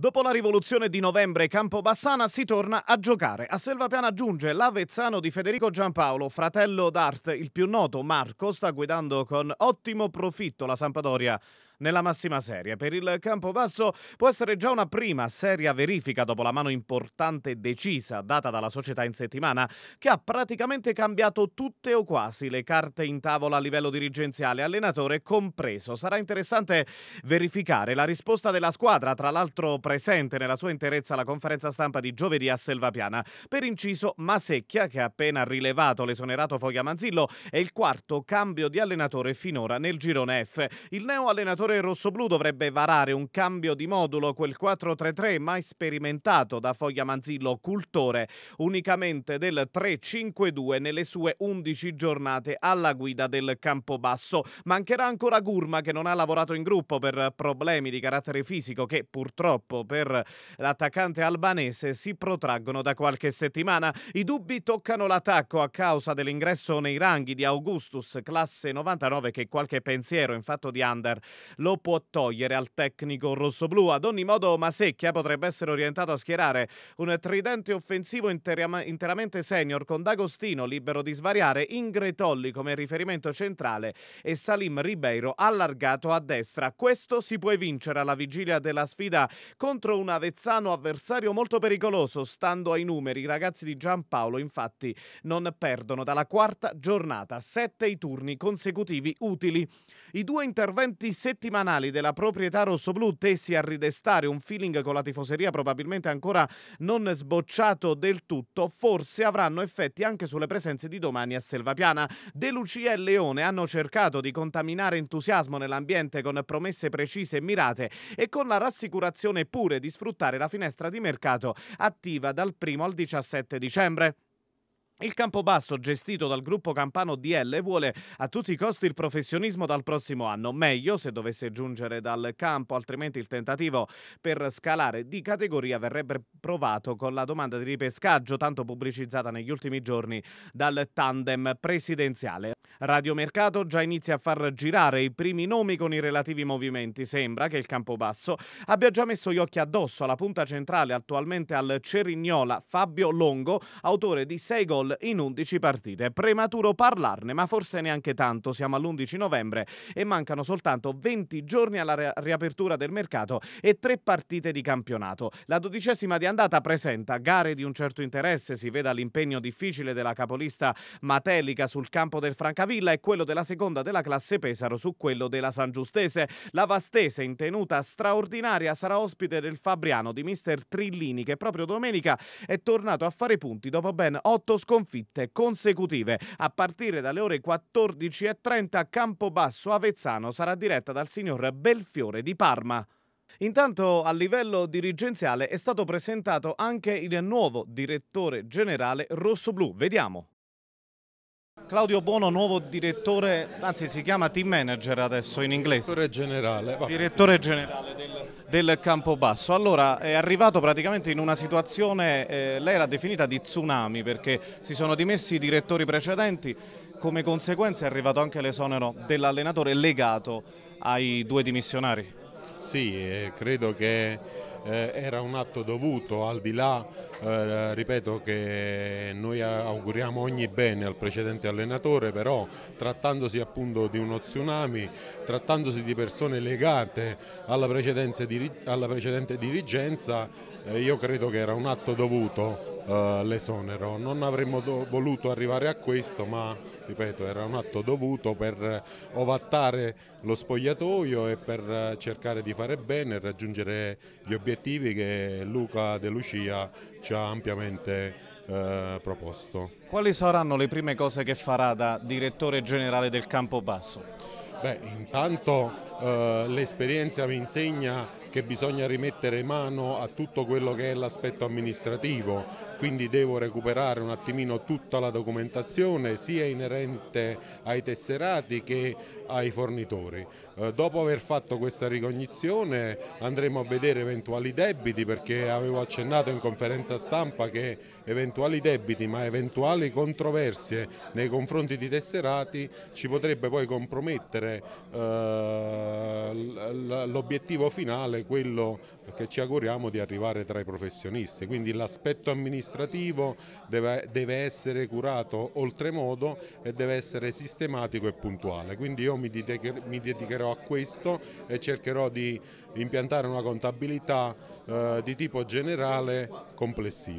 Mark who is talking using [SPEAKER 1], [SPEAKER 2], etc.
[SPEAKER 1] Dopo la rivoluzione di novembre Campobassana si torna a giocare. A Selvapiana giunge l'Avezzano di Federico Giampaolo, fratello d'arte, il più noto Marco, sta guidando con ottimo profitto la Sampdoria nella massima serie. Per il campo basso può essere già una prima seria verifica dopo la mano importante e decisa data dalla società in settimana, che ha praticamente cambiato tutte o quasi le carte in tavola a livello dirigenziale, allenatore compreso. Sarà interessante verificare la risposta della squadra, tra l'altro presente nella sua interezza alla conferenza stampa di giovedì a Selvapiana. Per inciso, Masecchia, che ha appena rilevato l'esonerato Foglia Manzillo, è il quarto cambio di allenatore finora nel girone F. Il neo allenatore L'allenatore rossoblù dovrebbe varare un cambio di modulo, quel 4-3-3 mai sperimentato da Foglia Manzillo, cultore unicamente del 3-5-2 nelle sue 11 giornate alla guida del Campobasso. Mancherà ancora Gurma che non ha lavorato in gruppo per problemi di carattere fisico che purtroppo per l'attaccante albanese si protraggono da qualche settimana. I dubbi toccano l'attacco a causa dell'ingresso nei ranghi di Augustus, classe 99 che qualche pensiero in fatto di under lo può togliere al tecnico rossoblù. Ad ogni modo Masecchia potrebbe essere orientato a schierare un tridente offensivo intera- interamente senior con D'Agostino libero di svariare, Ingretolli come riferimento centrale e Salim Ribeiro allargato a destra. Questo si può vincere alla vigilia della sfida contro un Avezzano avversario molto pericoloso. Stando ai numeri, i ragazzi di Giampaolo infatti non perdono dalla quarta giornata, sette i turni consecutivi utili. I due interventi settimanali settimanali della proprietà rossoblù tesi a ridestare un feeling con la tifoseria probabilmente ancora non sbocciato del tutto, forse avranno effetti anche sulle presenze di domani a Selvapiana. De Lucia e Leone hanno cercato di contaminare entusiasmo nell'ambiente con promesse precise e mirate e con la rassicurazione pure di sfruttare la finestra di mercato attiva dal 1 al 17 dicembre. Il Campobasso, gestito dal gruppo campano DL, vuole a tutti i costi il professionismo dal prossimo anno, meglio se dovesse giungere dal campo, altrimenti il tentativo per scalare di categoria verrebbe provato con la domanda di ripescaggio tanto pubblicizzata negli ultimi giorni dal tandem presidenziale. Radiomercato già inizia a far girare i primi nomi con i relativi movimenti. Sembra che il Campobasso abbia già messo gli occhi addosso alla punta centrale attualmente al Cerignola Fabio Longo, autore di sei gol in 11 partite. Prematuro parlarne, ma forse neanche tanto. Siamo all'11 novembre e mancano soltanto 20 giorni alla riapertura del mercato e tre partite di campionato. La dodicesima di andata presenta gare di un certo interesse, si veda l'impegno difficile della capolista Matelica sul campo del Francavilla e quello della seconda della classe Pesaro su quello della San Giustese. La Vastese in tenuta straordinaria sarà ospite del Fabriano di mister Trillini che proprio domenica è tornato a fare punti dopo ben 8 sconfitte sconfitte consecutive. A partire dalle ore 14.30 a Campobasso Avezzano sarà diretta dal signor Belfiore di Parma. Intanto a livello dirigenziale è stato presentato anche il nuovo direttore generale rossoblù. Vediamo. Claudio Buono, nuovo direttore, anzi si chiama team manager adesso in inglese. Direttore generale. Va. Direttore generale del del Campobasso. Allora è arrivato praticamente in una situazione, eh, lei l'ha definita di tsunami perché si sono dimessi i direttori precedenti, come conseguenza è arrivato anche l'esonero dell'allenatore legato ai due dimissionari. Sì, eh, credo che
[SPEAKER 2] eh, era un atto dovuto, al di là, eh, ripeto, che noi auguriamo ogni bene al precedente allenatore, però trattandosi appunto di uno tsunami, trattandosi di persone legate alla, diri alla precedente dirigenza, eh, io credo che era un atto dovuto eh, l'esonero. Non avremmo voluto arrivare a questo, ma ripeto, era un atto dovuto per ovattare lo spogliatoio e per eh, cercare di fare bene e raggiungere gli obiettivi obiettivi che Luca De Lucia ci ha ampiamente eh, proposto.
[SPEAKER 1] Quali saranno le prime cose che farà da direttore generale del Campobasso?
[SPEAKER 2] Beh, intanto eh, l'esperienza mi insegna che bisogna rimettere mano a tutto quello che è l'aspetto amministrativo, quindi devo recuperare un attimino tutta la documentazione sia inerente ai tesserati che ai fornitori. Eh, dopo aver fatto questa ricognizione andremo a vedere eventuali debiti perché avevo accennato in conferenza stampa che eventuali debiti ma eventuali controversie nei confronti di tesserati ci potrebbe poi compromettere eh, l'obiettivo finale è quello che ci auguriamo di arrivare tra i professionisti, quindi l'aspetto amministrativo deve, deve, essere curato oltremodo e deve essere sistematico e puntuale, quindi io mi, dedicherò a questo e cercherò di impiantare una contabilità eh, di tipo generale complessivo.